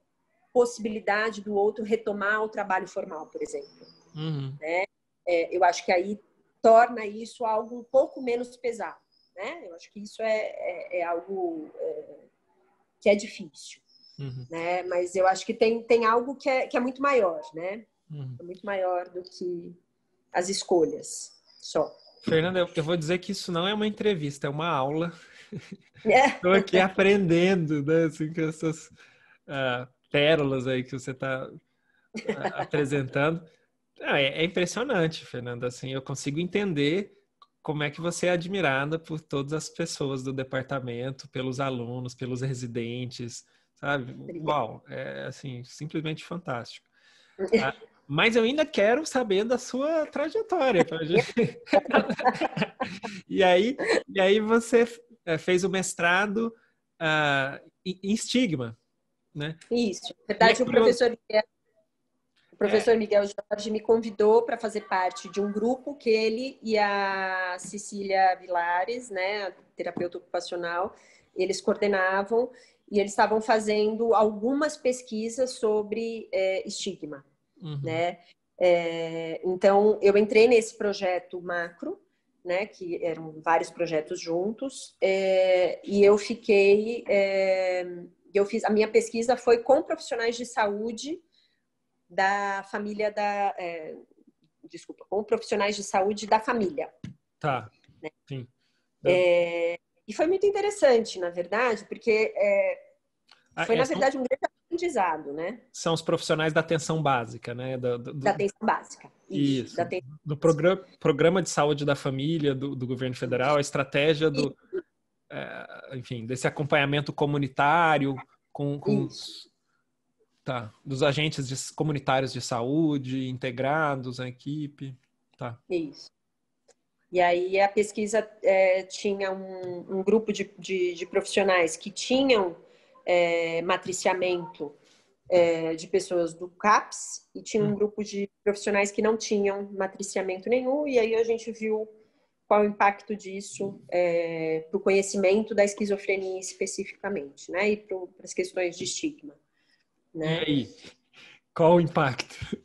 possibilidade do outro retomar o trabalho formal, por exemplo. Uhum. Né? É, eu acho que aí torna isso algo um pouco menos pesado. Né? Eu acho que isso é, é, é algo é, que é difícil. Uhum. Né? Mas eu acho que tem, tem algo que é, que é muito maior, né? Uhum. É muito maior do que as escolhas só. Fernanda, eu, vou dizer que isso não é uma entrevista, é uma aula. Estou é. aqui aprendendo, né? Assim, com essas uh, pérolas aí que você está uh, ah, apresentando. Ah, é, é, impressionante, Fernanda. Assim, eu consigo entender como é que você é admirada por todas as pessoas do departamento, pelos alunos, pelos residentes, sabe? Uau, é assim, simplesmente fantástico. Ah, mas eu ainda quero saber da sua trajetória. Gente... e, aí, e aí você é, fez o mestrado uh, em estigma, né? Isso. Na verdade, o professor Miguel, o professor é. Miguel Jorge me convidou para fazer parte de um grupo que ele e a Cecília Vilares, né, terapeuta ocupacional, eles coordenavam e eles estavam fazendo algumas pesquisas sobre é, estigma uhum. né? É, então, eu entrei nesse projeto macro, né, que eram vários projetos juntos, é, e eu fiquei, é, eu fiz, a minha pesquisa foi com profissionais de saúde da família da, é, desculpa, com profissionais de saúde da família. Tá, né? sim. É, e foi muito interessante, na verdade, porque é, ah, foi, ah, na verdade, um grande aprendizado, né? São os profissionais da atenção básica, né? do, do... Da atenção básica. Isso. Isso. Atenção Do programa, programa de saúde da família do, do governo federal, a estratégia do, é, enfim, desse acompanhamento comunitário com, com os, tá, dos agentes de, comunitários de saúde integrados à equipe. Tá. Isso. E aí a pesquisa é, tinha um, um grupo de, de, de profissionais que tinham é, matriciamento é, de pessoas do CAPS e tinha um hum. grupo de profissionais que não tinham matriciamento nenhum, e aí a gente viu qual o impacto disso é, para o conhecimento da esquizofrenia especificamente, né? E para as questões de estigma. Né? E aí, qual o impacto?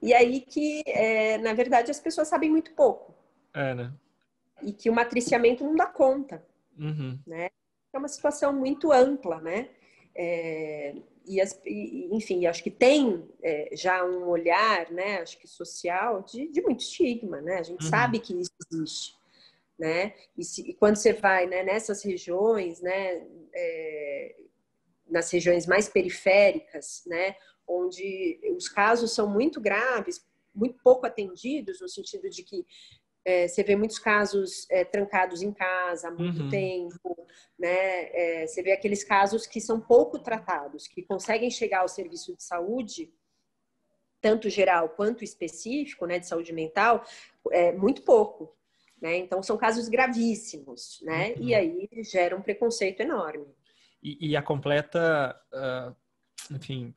E aí que, é, na verdade, as pessoas sabem muito pouco. É, né? E que o matriciamento não dá conta. Uhum. Né? é uma situação muito ampla, né? É, e, as, enfim, acho que tem é, já um olhar, né, acho que social, de, de muito estigma, né? A gente uhum. sabe que isso existe, né? E, se, e quando você vai né, nessas regiões, né, é, nas regiões mais periféricas, né, onde os casos são muito graves, muito pouco atendidos, no sentido de que é, você vê muitos casos é, trancados em casa há muito uhum. tempo, né? É, você vê aqueles casos que são pouco tratados, que conseguem chegar ao serviço de saúde, tanto geral quanto específico, né, de saúde mental, é, muito pouco. Né? Então, são casos gravíssimos, né? Uhum. E aí gera um preconceito enorme. E, e a completa, uh, enfim,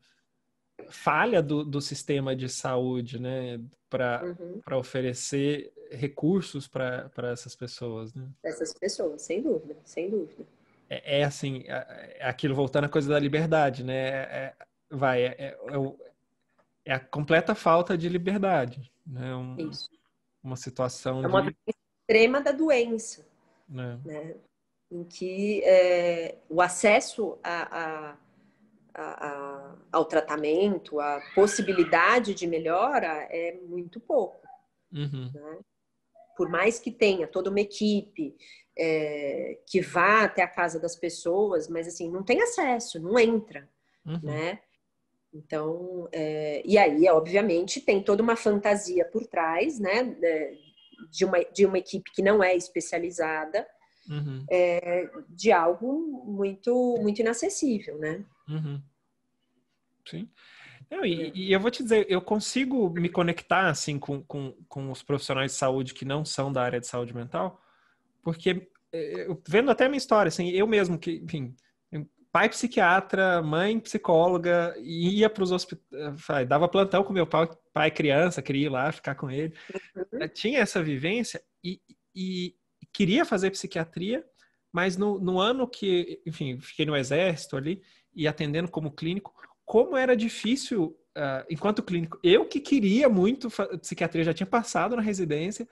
falha do, do sistema de saúde, né? Para uhum. oferecer recursos para essas pessoas, né? Essas pessoas, sem dúvida, sem dúvida. É, é assim, é, é aquilo voltando à coisa da liberdade, né? É, é, vai, é, é, a completa falta de liberdade, né? Um, Isso. Uma situação É uma de... extrema da doença, né? né? Em que o acesso a, a a, ao tratamento, a possibilidade de melhora é muito pouco. Uhum. Né? Por mais que tenha toda uma equipe é, que vá até a casa das pessoas, mas assim, não tem acesso, não entra, uhum. né? Então, é, e aí, obviamente, tem toda uma fantasia por trás, né? É, de uma, de uma equipe que não é especializada, uhum. é, de algo muito, muito inacessível, né? Uhum. Sim. e, é. e, eu vou te dizer, eu consigo me conectar assim com, com, com os profissionais de saúde que não são da área de saúde mental, porque é, é, eu, vendo até a minha história, assim, eu mesmo que, enfim, pai psiquiatra, mãe psicóloga, ia para os hospitais, dava plantão com meu pai, pai, criança, queria ir lá ficar com ele. Uhum. Eh, tinha essa vivência e, e, queria fazer psiquiatria, mas no, no ano que, enfim, fiquei no exército ali, e atendendo como clínico, como era difícil, uh, enquanto clínico, eu que queria muito psiquiatria, já tinha passado na residência,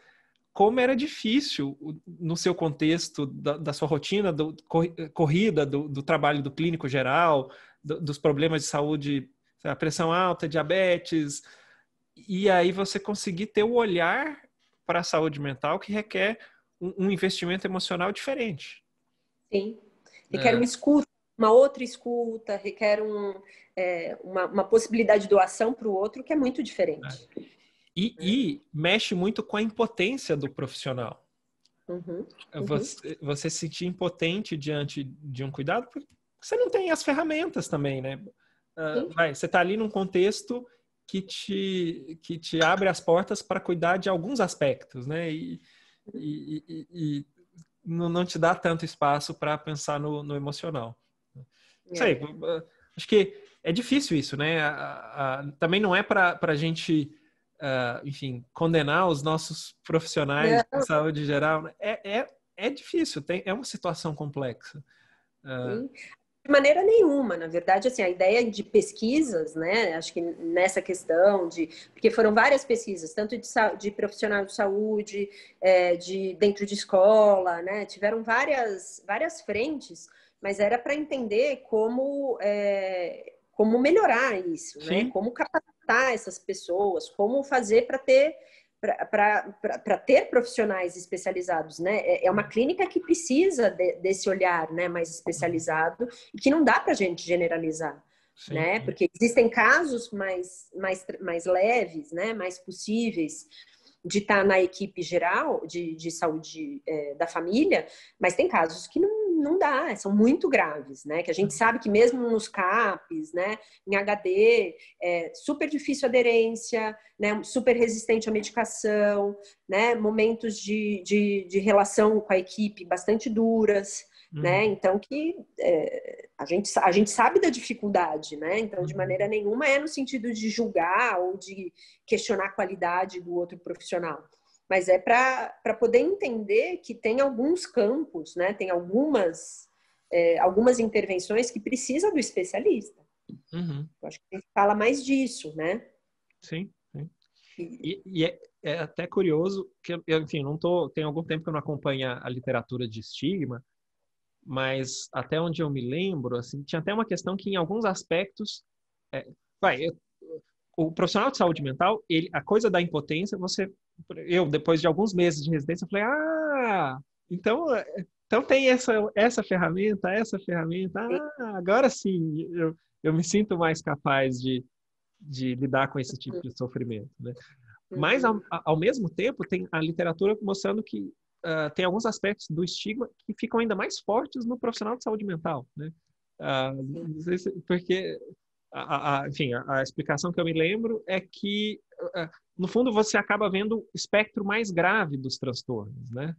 como era difícil no seu contexto, da, da sua rotina, do, corrida, do, do, trabalho do clínico geral, do, dos problemas de saúde, pressão alta, diabetes, e aí você conseguir ter o olhar para a saúde mental que requer um, um investimento emocional diferente. Sim, é. requer é. uma escuta uma outra escuta, requer um, é, uma, uma, possibilidade de doação para o outro que é muito diferente. É. E, e, mexe muito com a impotência do profissional. Uhum, uhum. Você, você se sentir impotente diante de um cuidado, porque você não tem as ferramentas também, né? Uh, vai, você está ali num contexto que te, que te abre as portas para cuidar de alguns aspectos, né? E, e, e, e não, não te dá tanto espaço para pensar no, no emocional. Não é. sei, eh, acho que é difícil isso, né? também não é para a gente, eh, enfim, condenar os nossos profissionais de saúde geral. Né? É, é, é difícil, tem, é uma situação complexa. Eh, Sim. de maneira nenhuma, na verdade, assim, a ideia de pesquisas, né, acho que nessa questão de, porque foram várias pesquisas, tanto de, de profissional de saúde, é, de dentro de escola, né, tiveram várias, várias frentes, mas era para entender como, é, como melhorar isso, né? como capacitar essas pessoas, como fazer para ter para ter profissionais especializados, né? É, é uma clínica que precisa de, desse olhar, né, mais especializado e que não dá para a gente generalizar, Sim. né? Porque existem casos mais, mais, mais leves, né, mais possíveis de estar tá na equipe geral de, de saúde é, da família, mas tem casos que não não dá, são muito graves, né? Que a gente sabe que mesmo nos CAPs, né, em HD, é super difícil aderência, né, super resistente à medicação, né, momentos de, de, de relação com a equipe bastante duras, né? uhum. né? Então que é, a, gente, a gente sabe da dificuldade, né? Então, de uhum. maneira nenhuma é no sentido de julgar ou de questionar a qualidade do outro profissional mas é para poder entender que tem alguns campos, né? Tem algumas, é, algumas intervenções que precisa do especialista. Uhum. Eu acho que a gente fala mais disso, né? Sim, sim. E, e é, é, até curioso que, enfim, não tô, tem algum tempo que eu não acompanho a literatura de estigma, mas até onde eu me lembro, assim, tinha até uma questão que em alguns aspectos, é, vai, eu, o profissional de saúde mental, ele, a coisa da impotência você eu, depois de alguns meses de residência, falei, ah, então, então tem essa, essa ferramenta, essa ferramenta, ah, agora sim, eu, eu me sinto mais capaz de, de lidar com esse tipo de uhum. sofrimento, né? Uhum. Mas, ao, ao mesmo tempo, tem a literatura mostrando que uh, tem alguns aspectos do estigma que ficam ainda mais fortes no profissional de saúde mental, né? Uh, porque, a, a, enfim, a, a, explicação que eu me lembro é que uh, no fundo, você acaba vendo o espectro mais grave dos transtornos, né?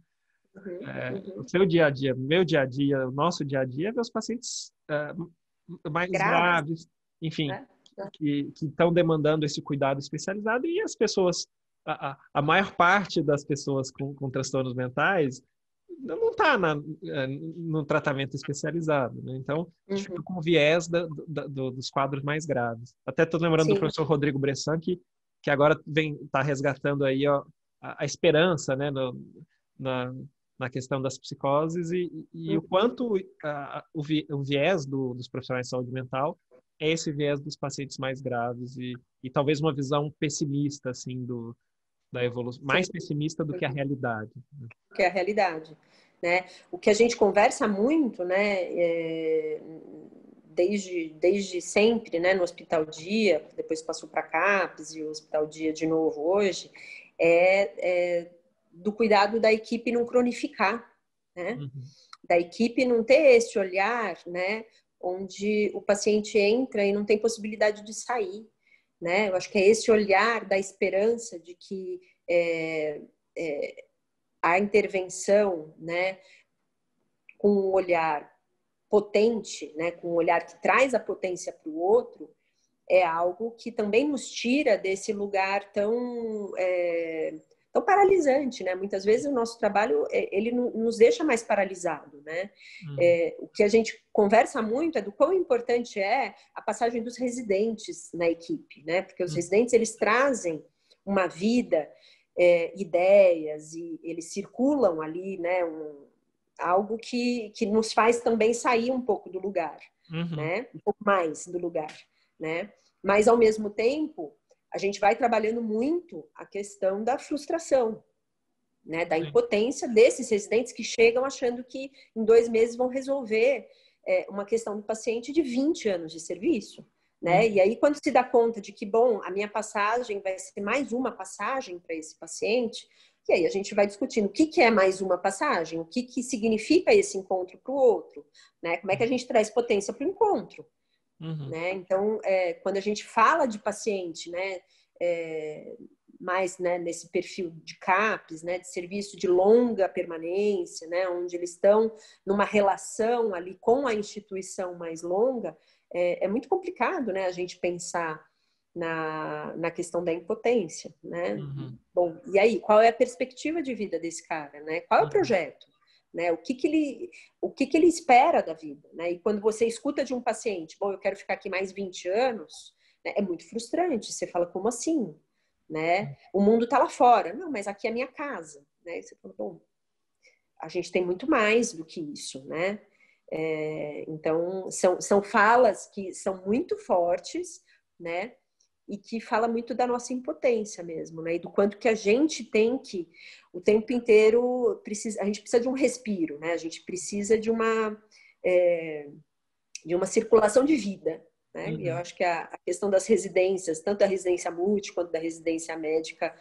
Uhum, é, uhum. O seu dia a dia, meu dia a dia, o nosso dia a dia, é ver os pacientes uh, mais graves, graves enfim, é. Tá. que estão demandando esse cuidado especializado e as pessoas, a, a, a maior parte das pessoas com, com transtornos mentais não está é, no tratamento especializado, né? Então, uhum. fica tá com o viés da, da, do, dos quadros mais graves. Até estou lembrando Sim. do professor Rodrigo Bressan que que agora vem está resgatando aí ó, a, a, esperança né, no, na, na questão das psicoses e, e uhum. o quanto a, o, vi, o, viés do, dos profissionais de saúde mental é esse viés dos pacientes mais graves e, e talvez uma visão pessimista assim do da evolução mais pessimista do que a uhum. realidade né. que a realidade né o que a gente conversa muito né é desde, desde sempre, né, no Hospital Dia, depois passou para CAPES e o Hospital Dia de novo hoje, é, é do cuidado da equipe não cronificar, né? Uhum. Da equipe não ter esse olhar, né, onde o paciente entra e não tem possibilidade de sair, né? Eu acho que é esse olhar da esperança de que é, é, a intervenção, né, com um olhar potente, né, com um olhar que traz a potência para o outro, é algo que também nos tira desse lugar tão é, tão paralisante, né? Muitas vezes o nosso trabalho é, ele nos deixa mais paralisado, né? Hum. É, o que a gente conversa muito é do quão importante é a passagem dos residentes na equipe, né? Porque os hum. residentes eles trazem uma vida, é, ideias e eles circulam ali, né? Um, algo que, que nos faz também sair um pouco do lugar, uhum. né? Um pouco mais do lugar, né? Mas, ao mesmo tempo, a gente vai trabalhando muito a questão da frustração, né, da impotência desses residentes que chegam achando que em dois meses vão resolver é, uma questão do paciente de 20 anos de serviço. Né? Uhum. E aí, quando se dá conta de que, bom, a minha passagem vai ser mais uma passagem para esse paciente, e aí a gente vai discutindo o que, que é mais uma passagem, o que, que significa esse encontro para o outro, né? Como é que a gente traz potência para o encontro, uhum. né? Então, é, quando a gente fala de paciente, né? É, mais né, nesse perfil de CAPES, né, de serviço de longa permanência, né, onde eles estão numa relação ali com a instituição mais longa, é, é muito complicado né, a gente pensar na, na questão da impotência, né? Uhum. Bom, e aí, qual é a perspectiva de vida desse cara, né? Qual é o uhum. projeto? Né? O que, que ele o que, que ele espera da vida, né? E quando você escuta de um paciente, bom, eu quero ficar aqui mais 20 anos, né? é muito frustrante. Você fala como assim, né? Uhum. O mundo está lá fora. Não, mas aqui é a minha casa, né? E você fala, bom, a gente tem muito mais do que isso, né? É, então, são, são falas que são muito fortes, né? e que fala muito da nossa impotência mesmo, né? E do quanto que a gente tem que o tempo inteiro precisa, a gente precisa de um respiro, né? A gente precisa de uma é, de uma circulação de vida, né? Uhum. E eu uhum. acho que a, a, questão das residências, tanto da residência multi quanto da residência médica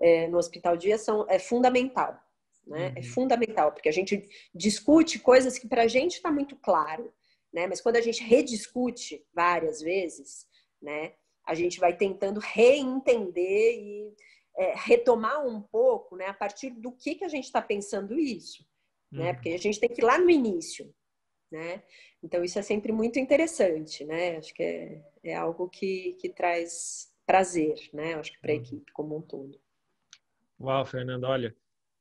é, no hospital dia são é fundamental, né? É uhum. É fundamental porque a gente discute coisas que para a gente está muito claro, né? Mas quando a gente rediscute várias vezes, né? a gente vai tentando reentender e é, retomar um pouco, né, a partir do que, que a gente está pensando isso, né? uhum. né? Porque a gente tem que ir lá no início, né? Então isso é sempre muito interessante, né? Acho que é, é algo que, que traz prazer, né? Acho que para a uhum. equipe como um todo. Uau, Fernando, olha,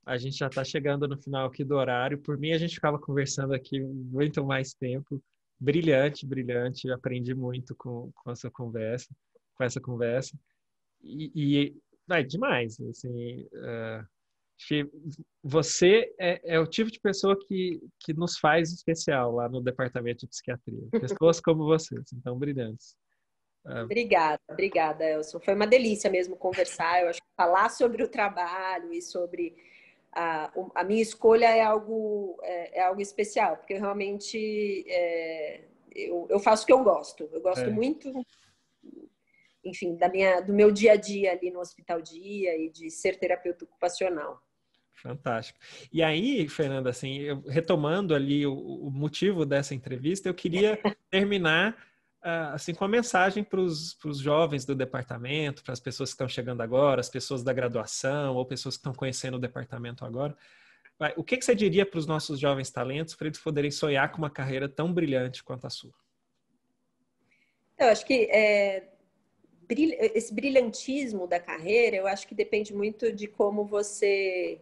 a gente já está chegando no final aqui do horário. Por mim, a gente ficava conversando aqui muito mais tempo. Brilhante, brilhante. Aprendi muito com, com a sua conversa com essa conversa. E, e é demais, assim, uh, você é, é, o tipo de pessoa que, que nos faz especial lá no departamento de psiquiatria. Pessoas como vocês, então, brilhantes. É. Obrigada, obrigada, Elson. Foi uma delícia mesmo conversar. Eu acho que falar sobre o trabalho e sobre a, a minha escolha é algo, é, é algo especial, porque eu realmente é, eu, eu, faço o que eu gosto. Eu gosto é. muito enfim, da minha, do meu dia a dia ali no hospital dia e de ser terapeuta ocupacional. Fantástico. E aí, Fernanda, assim, eu, retomando ali o, o, motivo dessa entrevista, eu queria terminar uh, assim com a mensagem para os jovens do departamento, para as pessoas que estão chegando agora, as pessoas da graduação ou pessoas que estão conhecendo o departamento agora. Vai, o que, que você diria para os nossos jovens talentos para eles poderem sonhar com uma carreira tão brilhante quanto a sua? Eu acho que é eh, esse brilhantismo da carreira, eu acho que depende muito de como você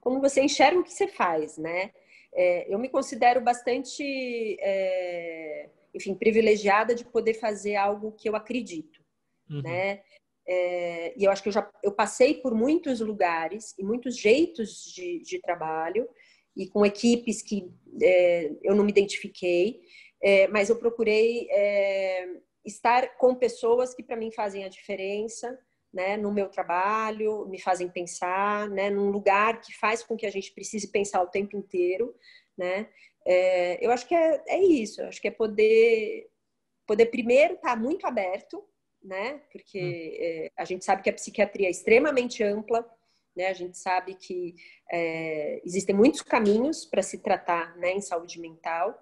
como você enxerga o que você faz, né? É, eu me considero bastante, é, enfim, privilegiada de poder fazer algo que eu acredito, uhum. né? É, e eu acho que eu já eu passei por muitos lugares e muitos jeitos de, de trabalho e com equipes que é, eu não me identifiquei é, mas eu procurei é, estar com pessoas que para mim fazem a diferença, né, no meu trabalho, me fazem pensar, né, num lugar que faz com que a gente precise pensar o tempo inteiro, né? É, eu acho que é, é isso, eu acho que é poder, poder primeiro estar tá muito aberto, né? Porque hum. é, a gente sabe que a psiquiatria é extremamente ampla, né? A gente sabe que é, existem muitos caminhos para se tratar, né, em saúde mental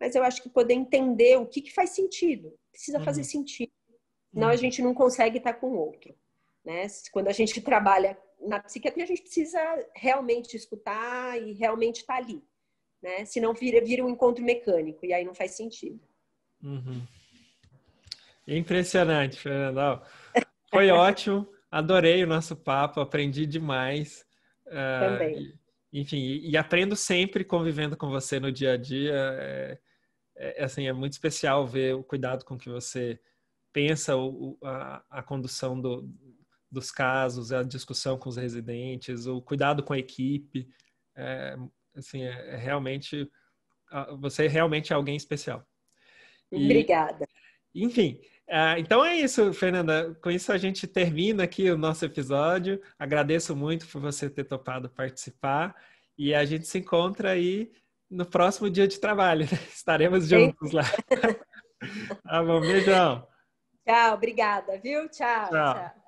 mas eu acho que poder entender o que, que faz sentido. Precisa uhum. fazer sentido. Senão uhum. a gente não consegue estar com o outro. Né? Quando a gente trabalha na psiquiatria, a gente precisa realmente escutar e realmente estar tá ali. Né? Senão vira, vira um encontro mecânico e aí não faz sentido. Uhum. Impressionante, Fernandão. Foi ótimo, adorei o nosso papo, aprendi demais. Ah, Também. enfim, e, e, aprendo sempre convivendo com você no dia a dia. É, é, é, assim, é muito especial ver o cuidado com que você pensa o, a, a condução do, dos casos, a discussão com os residentes, o cuidado com a equipe. É, assim, é, é realmente você é realmente é alguém especial. E, Obrigada. Enfim, é, então é isso, Fernanda. Com isso a gente termina aqui o nosso episódio. Agradeço muito por você ter topado participar e a gente se encontra aí no próximo dia de trabalho. Né? Estaremos juntos lá. tá bom, beijão. Tchau, obrigada, viu? tchau. tchau. tchau.